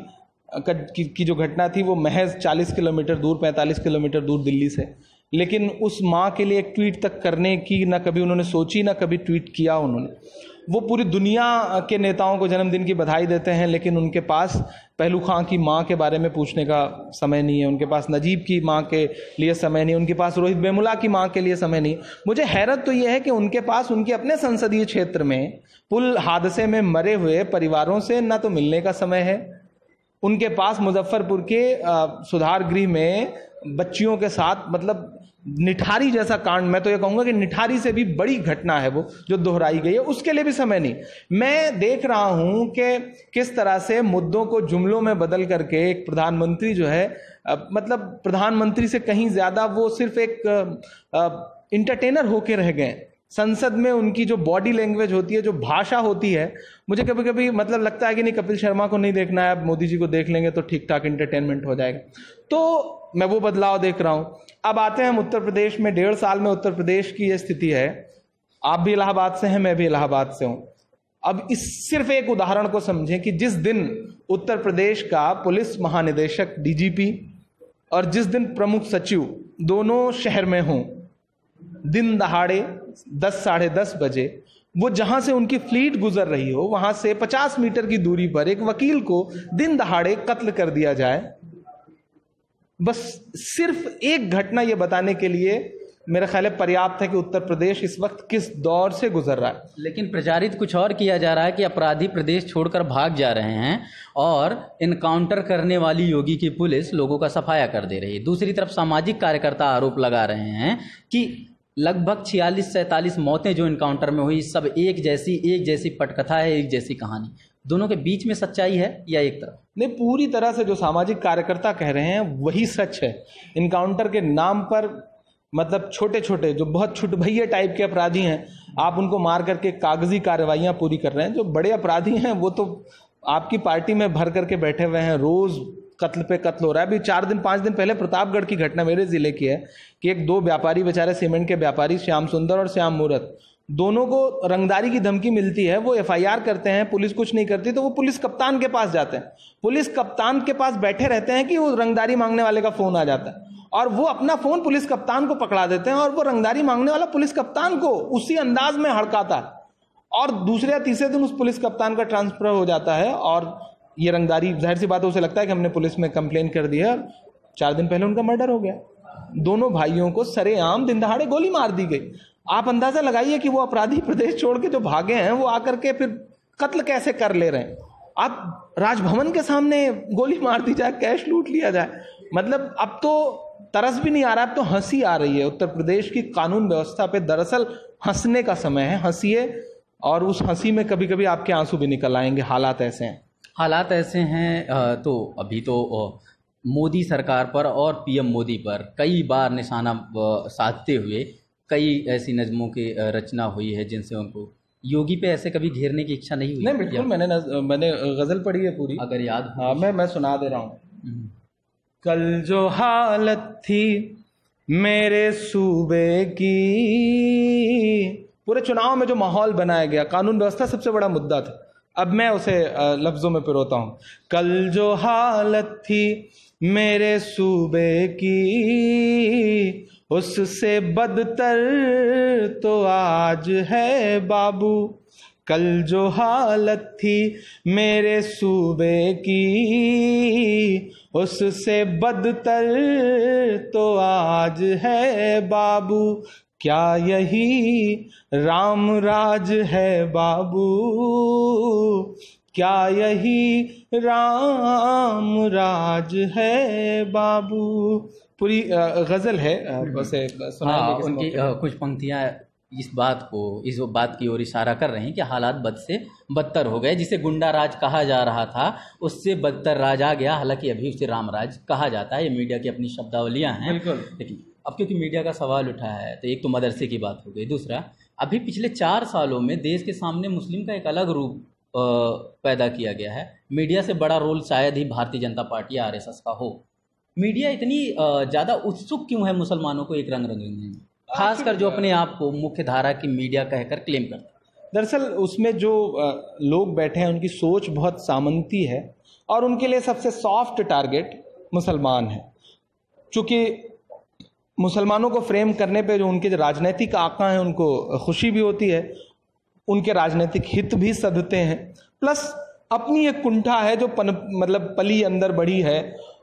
की जो घटना थी वो महज 40 किलोमीटर दूर 45 किलोमीटर दूर दिल्ली से लेकिन उस माँ के लिए एक ट्वीट तक करने की ना कभी उन्होंने सोची ना कभी ट्वीट किया उन्होंने वो पूरी दुनिया के नेताओं को जन्मदिन की बधाई देते हैं लेकिन उनके पास पहलू खां की माँ के बारे में पूछने का समय नहीं है उनके पास नजीब की माँ के लिए समय नहीं उनके पास रोहित बेमुला की माँ के लिए समय नहीं मुझे हैरत तो यह है कि उनके पास उनके अपने संसदीय क्षेत्र में पुल हादसे में मरे हुए परिवारों से ना तो मिलने का समय है उनके पास मुजफ्फरपुर के सुधार गृह में बच्चियों के साथ मतलब निठारी जैसा कांड मैं तो ये कहूंगा कि निठारी से भी बड़ी घटना है वो जो दोहराई गई है उसके लिए भी समय नहीं मैं देख रहा हूं कि किस तरह से मुद्दों को जुमलों में बदल करके एक प्रधानमंत्री जो है मतलब प्रधानमंत्री से कहीं ज्यादा वो सिर्फ एक इंटरटेनर होके रह गए संसद में उनकी जो बॉडी लैंग्वेज होती है जो भाषा होती है मुझे कभी कभी मतलब लगता है कि नहीं कपिल शर्मा को नहीं देखना है अब मोदी जी को देख लेंगे तो ठीक ठाक इंटरटेनमेंट हो जाएगा तो मैं वो बदलाव देख रहा हूँ अब आते हैं हम उत्तर प्रदेश में डेढ़ साल में उत्तर प्रदेश की ये स्थिति है आप भी इलाहाबाद से हैं मैं भी इलाहाबाद से हूँ अब इस सिर्फ एक उदाहरण को समझें कि जिस दिन उत्तर प्रदेश का पुलिस महानिदेशक डीजीपी और जिस दिन प्रमुख सचिव दोनों शहर में हों दिन दहाड़े दस साढ़े दस बजे वो जहां से उनकी फ्लीट गुजर रही हो वहां से पचास मीटर की दूरी पर एक वकील को दिन दहाड़े कत्ल कर दिया जाए बस सिर्फ एक घटना यह बताने के लिए मेरा ख्याल है पर्याप्त है कि उत्तर प्रदेश इस वक्त किस दौर से गुजर रहा है लेकिन प्रचारित कुछ और किया जा रहा है कि अपराधी प्रदेश छोड़कर भाग जा रहे हैं और इनकाउंटर करने वाली योगी की पुलिस लोगों का सफाया कर दे रही है दूसरी तरफ सामाजिक कार्यकर्ता आरोप लगा रहे हैं कि लगभग छियालीस सैंतालीस मौतें जो इनकाउंटर में हुई सब एक जैसी एक जैसी पटकथा है एक जैसी कहानी दोनों के बीच में सच्चाई है या एक तरफ नहीं पूरी तरह से जो सामाजिक कार्यकर्ता कह रहे हैं वही सच है इनकाउंटर के नाम पर मतलब छोटे छोटे जो बहुत छुटभैया टाइप के अपराधी हैं आप उनको मार करके कागजी कार्रवाइयाँ पूरी कर रहे हैं जो बड़े अपराधी हैं वो तो आपकी पार्टी में भर करके बैठे हुए हैं रोज़ कत्ल पे कत्ल हो रहा है अभी चार दिन पाँच दिन पहले प्रतापगढ़ की घटना मेरे ज़िले की है कि एक दो व्यापारी बेचारे सीमेंट के व्यापारी श्याम सुंदर और श्याम मूर्त दोनों को रंगदारी की धमकी मिलती है वो एफ करते हैं पुलिस कुछ नहीं करती तो वो पुलिस कप्तान के पास जाते हैं पुलिस कप्तान के पास बैठे रहते हैं कि वो रंगदारी मांगने वाले का फ़ोन आ जाता है और वो अपना फ़ोन पुलिस कप्तान को पकड़ा देते हैं और वो रंगदारी मांगने वाला पुलिस कप्तान को उसी अंदाज में हड़काता है और दूसरे या तीसरे दिन उस पुलिस कप्तान का ट्रांसफर हो जाता है और ये रंगदारी जाहिर सी बात है उसे लगता है कि हमने पुलिस में कंप्लेन कर दिया चार दिन पहले उनका मर्डर हो गया दोनों भाइयों को सरेआम दिन दहाड़े गोली मार दी गई आप अंदाज़ा लगाइए कि वो अपराधी प्रदेश छोड़ के जो भागे हैं वो आकर के फिर कत्ल कैसे कर ले रहे हैं आप राजभवन के सामने गोली मार दी जाए कैश लूट लिया जाए मतलब अब तो तरस भी नहीं आ रहा अब तो हंसी आ रही है उत्तर प्रदेश की कानून व्यवस्था पे दरअसल हंसने का समय है हंसीए और उस हंसी में कभी कभी आपके आंसू भी निकल आएंगे हालात ऐसे हैं हालात ऐसे हैं तो अभी तो मोदी सरकार पर और पीएम मोदी पर कई बार निशाना साधते हुए कई ऐसी नज़मों की रचना हुई है जिनसे उनको योगी पे ऐसे कभी घेरने की इच्छा नहीं हुई नहीं बिल्कुल मैंने नज, मैंने गज़ल पढ़ी है पूरी अगर याद हाँ मैं मैं सुना दे रहा हूँ हम्म। कल जो हालत थी मेरे सूबे की पूरे चुनाव में जो माहौल बनाया गया कानून व्यवस्था सबसे बड़ा मुद्दा था अब मैं उसे लफ्ज़ों में पिरोता हूँ कल जो हालत थी मेरे सूबे की उससे बदतर तो आज है बाबू कल जो हालत थी मेरे सूबे की उससे बदतर तो आज है बाबू क्या यही राम राज है बाबू क्या यही राम राज है बाबू पूरी गज़ल है वैसे हम्म। हाँ, उनकी कुछ पंक्तियाँ इस बात को इस बात की ओर इशारा कर रहे हैं कि हालात बद से बदतर हो गए जिसे गुंडा राज कहा जा रहा था उससे बदतर राज आ गया हालांकि अभी उसे राम राज कहा जाता है ये मीडिया की अपनी शब्दावलियाँ हैं लेकिन अब क्योंकि मीडिया का सवाल उठा है तो एक तो मदरसे की बात हो गई दूसरा अभी पिछले चार सालों में देश के सामने मुस्लिम का एक अलग रूप पैदा किया गया है मीडिया से बड़ा रोल शायद ही भारतीय जनता पार्टी या आर का हो मीडिया इतनी ज़्यादा उत्सुक क्यों है मुसलमानों को एक रंग रंगने में खासकर जो अपने आप को मुख्य धारा की मीडिया कहकर क्लेम करता दरअसल उसमें जो लोग बैठे हैं उनकी सोच बहुत सामंती है और उनके लिए सबसे सॉफ्ट टारगेट मुसलमान है चूँकि मुसलमानों को फ्रेम करने पे जो उनके जो राजनीतिक आका हैं उनको खुशी भी होती है उनके राजनीतिक हित भी सधते हैं प्लस अपनी एक कुंठा है जो पन मतलब पली अंदर बढ़ी है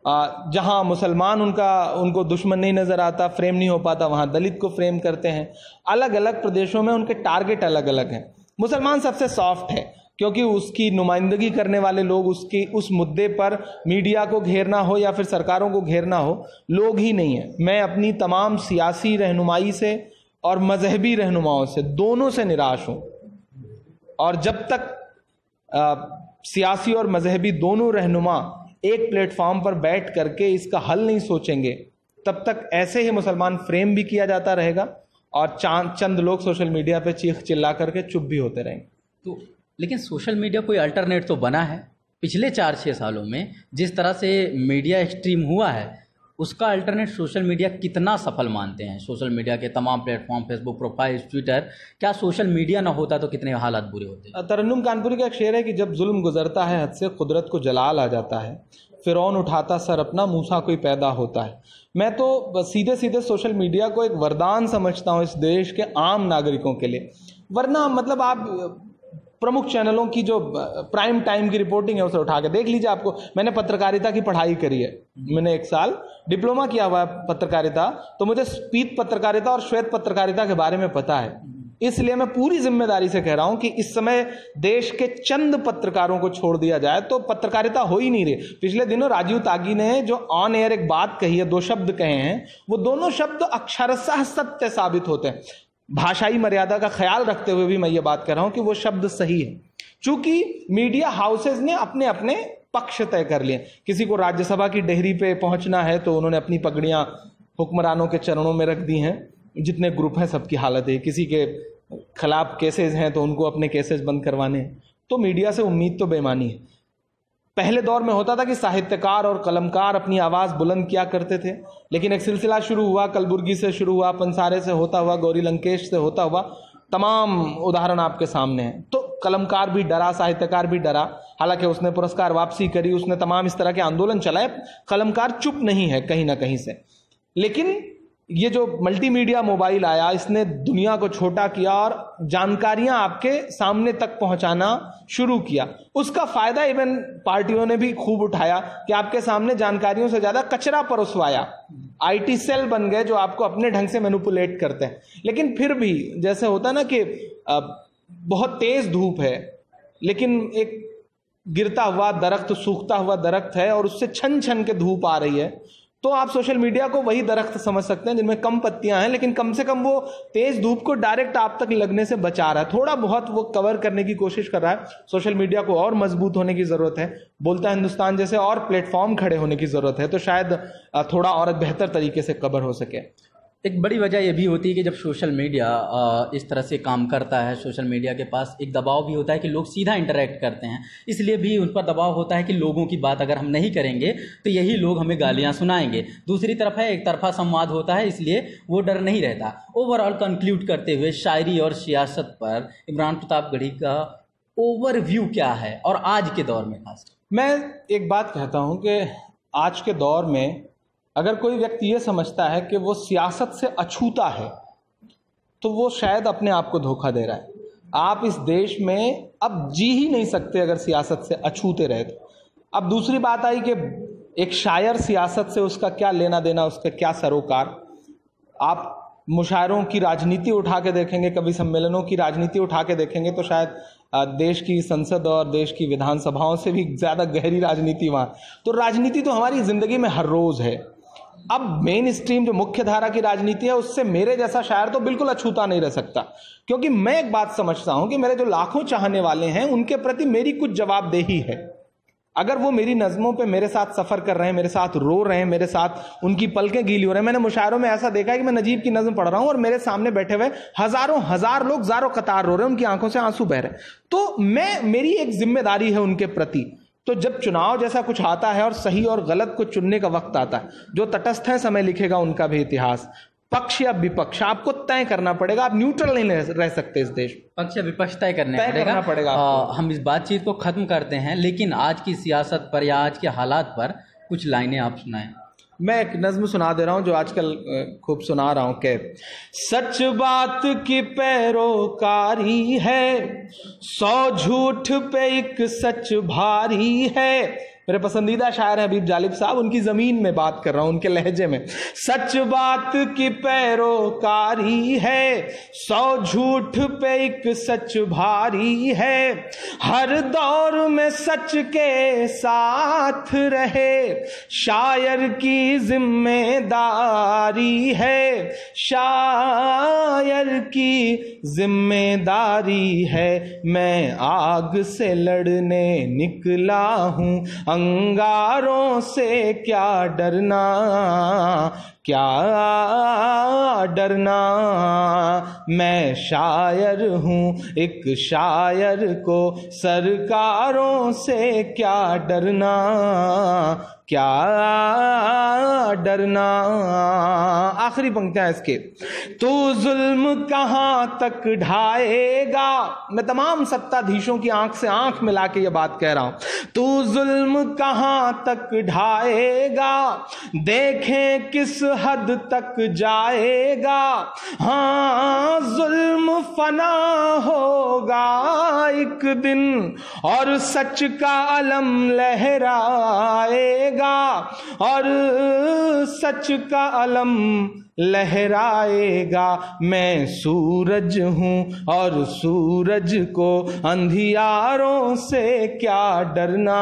जहाँ मुसलमान उनका उनको दुश्मन नहीं नज़र आता फ्रेम नहीं हो पाता वहाँ दलित को फ्रेम करते हैं अलग अलग प्रदेशों में उनके टारगेट अलग अलग हैं मुसलमान सबसे सॉफ्ट है क्योंकि उसकी नुमाइंदगी करने वाले लोग उसकी उस मुद्दे पर मीडिया को घेरना हो या फिर सरकारों को घेरना हो लोग ही नहीं हैं मैं अपनी तमाम सियासी रहनुमाई से और मजहबी रहनुमाओं से दोनों से निराश हूँ और जब तक आ, सियासी और मजहबी दोनों रहनुमा एक प्लेटफॉर्म पर बैठ करके इसका हल नहीं सोचेंगे तब तक ऐसे ही मुसलमान फ्रेम भी किया जाता रहेगा और चांद चंद लोग सोशल मीडिया पर चीख चिल्ला करके चुप भी होते रहेंगे तो लेकिन सोशल मीडिया कोई अल्टरनेट तो बना है पिछले चार छः सालों में जिस तरह से मीडिया एक्सट्रीम हुआ है उसका अल्टरनेट सोशल मीडिया कितना सफल मानते हैं सोशल मीडिया के तमाम प्लेटफॉर्म फेसबुक प्रोफाइल ट्विटर क्या सोशल मीडिया ना होता तो कितने हालात बुरे होते तरन्नुम कानपुरी का एक शेर है कि जब जुल्म गुजरता है हद से कुदरत को जलाल आ जाता है फ़िरौन उठाता सर अपना मूसा कोई पैदा होता है मैं तो सीधे सीधे सोशल मीडिया को एक वरदान समझता हूँ इस देश के आम नागरिकों के लिए वरना मतलब आप प्रमुख चैनलों की जो प्राइम टाइम की रिपोर्टिंग है उसे उठा के देख लीजिए आपको मैंने पत्रकारिता की पढ़ाई करी है मैंने एक साल डिप्लोमा किया हुआ है पत्रकारिता तो मुझे स्पीत पत्रकारिता और श्वेत पत्रकारिता के बारे में पता है इसलिए मैं पूरी जिम्मेदारी से कह रहा हूं कि इस समय देश के चंद पत्रकारों को छोड़ दिया जाए तो पत्रकारिता हो ही नहीं रही पिछले दिनों राजीव तागी ने जो ऑन एयर एक बात कही है दो शब्द कहे हैं वो दोनों शब्द अक्षरशाह सत्य साबित होते हैं भाषाई मर्यादा का ख्याल रखते हुए भी मैं ये बात कर रहा हूं कि वो शब्द सही है चूंकि मीडिया हाउसेज ने अपने अपने पक्ष तय कर लिए किसी को राज्यसभा की डेहरी पे पहुंचना है तो उन्होंने अपनी पगड़ियां हुक्मरानों के चरणों में रख दी हैं जितने ग्रुप हैं सबकी हालत है किसी के खिलाफ केसेज हैं तो उनको अपने केसेज बंद करवाने हैं तो मीडिया से उम्मीद तो बेमानी है पहले दौर में होता था कि साहित्यकार और कलमकार अपनी आवाज़ बुलंद किया करते थे लेकिन एक सिलसिला शुरू हुआ कलबुर्गी से शुरू हुआ पंसारे से होता हुआ गौरी लंकेश से होता हुआ तमाम उदाहरण आपके सामने हैं तो कलमकार भी डरा साहित्यकार भी डरा हालांकि उसने पुरस्कार वापसी करी उसने तमाम इस तरह के आंदोलन चलाए कलमकार चुप नहीं है कहीं ना कहीं से लेकिन ये जो मल्टीमीडिया मोबाइल आया इसने दुनिया को छोटा किया और जानकारियां आपके सामने तक पहुंचाना शुरू किया उसका फायदा इवन पार्टियों ने भी खूब उठाया कि आपके सामने जानकारियों से ज्यादा कचरा परोसवाया आईटी सेल बन गए जो आपको अपने ढंग से मैनुपुलेट करते हैं लेकिन फिर भी जैसे होता ना कि बहुत तेज धूप है लेकिन एक गिरता हुआ दरख्त सूखता हुआ दरख्त है और उससे छन छन के धूप आ रही है तो आप सोशल मीडिया को वही दरख्त समझ सकते हैं जिनमें कम पत्तियां हैं लेकिन कम से कम वो तेज धूप को डायरेक्ट आप तक लगने से बचा रहा है थोड़ा बहुत वो कवर करने की कोशिश कर रहा है सोशल मीडिया को और मजबूत होने की ज़रूरत है बोलता है हिंदुस्तान जैसे और प्लेटफॉर्म खड़े होने की ज़रूरत है तो शायद थोड़ा और बेहतर तरीके से कवर हो सके एक बड़ी वजह यह भी होती है कि जब सोशल मीडिया इस तरह से काम करता है सोशल मीडिया के पास एक दबाव भी होता है कि लोग सीधा इंटरेक्ट करते हैं इसलिए भी उन पर दबाव होता है कि लोगों की बात अगर हम नहीं करेंगे तो यही लोग हमें गालियाँ सुनाएंगे दूसरी तरफ है एक तरफा संवाद होता है इसलिए वो डर नहीं रहता ओवरऑल कंक्लूड करते हुए शायरी और सियासत पर इमरान प्रताप गढ़ी का ओवरव्यू क्या है और आज के दौर में खास मैं एक बात कहता हूँ कि आज के दौर में अगर कोई व्यक्ति ये समझता है कि वो सियासत से अछूता है तो वो शायद अपने आप को धोखा दे रहा है आप इस देश में अब जी ही नहीं सकते अगर सियासत से अछूते रहे तो अब दूसरी बात आई कि एक शायर सियासत से उसका क्या लेना देना उसका क्या सरोकार आप मुशायरों की राजनीति उठा के देखेंगे कभी सम्मेलनों की राजनीति उठा के देखेंगे तो शायद देश की संसद और देश की विधानसभाओं से भी ज़्यादा गहरी राजनीति वहाँ तो राजनीति तो हमारी ज़िंदगी में हर रोज़ है अब मेन स्ट्रीम जो मुख्य धारा की राजनीति है उससे मेरे जैसा शायर तो बिल्कुल अछूता नहीं रह सकता क्योंकि मैं एक बात समझता हूं कि मेरे जो लाखों चाहने वाले हैं उनके प्रति मेरी कुछ जवाबदेही है अगर वो मेरी नज़मों पे मेरे साथ सफ़र कर रहे हैं मेरे साथ रो रहे हैं मेरे साथ उनकी पलकें गीली हो रहे हैं मैंने मुशायरों में ऐसा देखा है कि मैं नजीब की नज्म पढ़ रहा हूं और मेरे सामने बैठे हुए हज़ारों हज़ार लोग जारो कतार रो रहे हैं उनकी आंखों से आंसू बह रहे हैं तो मैं मेरी एक जिम्मेदारी है उनके प्रति तो जब चुनाव जैसा कुछ आता है और सही और गलत को चुनने का वक्त आता है जो तटस्थ है समय लिखेगा उनका भी इतिहास पक्ष या विपक्ष आपको तय करना पड़ेगा आप न्यूट्रल नहीं रह सकते इस देश पक्ष या विपक्ष तय करने तय पड़ेगा, करना पड़ेगा आ, हम इस बातचीत को खत्म करते हैं लेकिन आज की सियासत पर या आज के हालात पर कुछ लाइनें आप सुनाएं मैं एक नज्म सुना दे रहा हूँ जो आजकल खूब सुना रहा हूँ के सच बात की पैरोकारी है सौ झूठ पे एक सच भारी है मेरे पसंदीदा शायर हैं हबीब जालिब साहब उनकी ज़मीन में बात कर रहा हूँ उनके लहजे में सच बात की पैरोकारी है सौ झूठ पे एक सच भारी है हर दौर में सच के साथ रहे शायर की जिम्मेदारी है शायर की जिम्मेदारी है मैं आग से लड़ने निकला हूँ अंगारों से क्या डरना क्या डरना मैं शायर हूँ एक शायर को सरकारों से क्या डरना क्या डरना आखिरी पंक्तियां इसके तू जुल्म कहां तक ढाएगा मैं तमाम सत्ताधीशों की आंख से आंख मिला के ये बात कह रहा हूं तू जुल्म कहां तक ढाएगा देखें किस हद तक जाएगा हाँ जुल्म फना होगा एक दिन और सच का अलम लहराएगा रहेगा और सच का अलम लहराएगा मैं सूरज हूँ और सूरज को अंधियारों से क्या डरना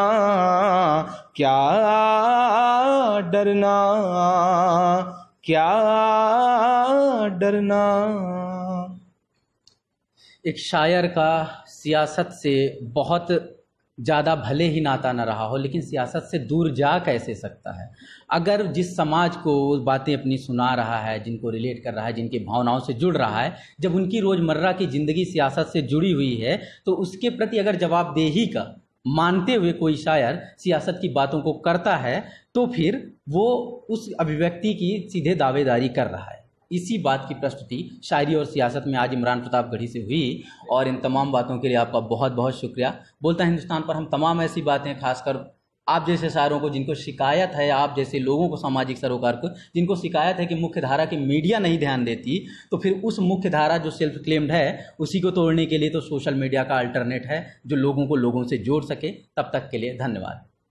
क्या डरना क्या डरना एक शायर का सियासत से बहुत ज़्यादा भले ही नाता ना रहा हो लेकिन सियासत से दूर जा कैसे सकता है अगर जिस समाज को बातें अपनी सुना रहा है जिनको रिलेट कर रहा है जिनकी भावनाओं से जुड़ रहा है जब उनकी रोज़मर्रा की ज़िंदगी सियासत से जुड़ी हुई है तो उसके प्रति अगर जवाबदेही का मानते हुए कोई शायर सियासत की बातों को करता है तो फिर वो उस अभिव्यक्ति की सीधे दावेदारी कर रहा है इसी बात की प्रस्तुति शायरी और सियासत में आज इमरान प्रताप गढ़ी से हुई और इन तमाम बातों के लिए आपका बहुत बहुत शुक्रिया बोलता है हिंदुस्तान पर हम तमाम ऐसी बातें खासकर आप जैसे शायरों को जिनको शिकायत है आप जैसे लोगों को सामाजिक सरोकार को जिनको शिकायत है कि मुख्य धारा की मीडिया नहीं ध्यान देती तो फिर उस मुख्य धारा जो सेल्फ क्लेम्ड है उसी को तोड़ने के लिए तो सोशल मीडिया का अल्टरनेट है जो लोगों को लोगों से जोड़ सके तब तक के लिए धन्यवाद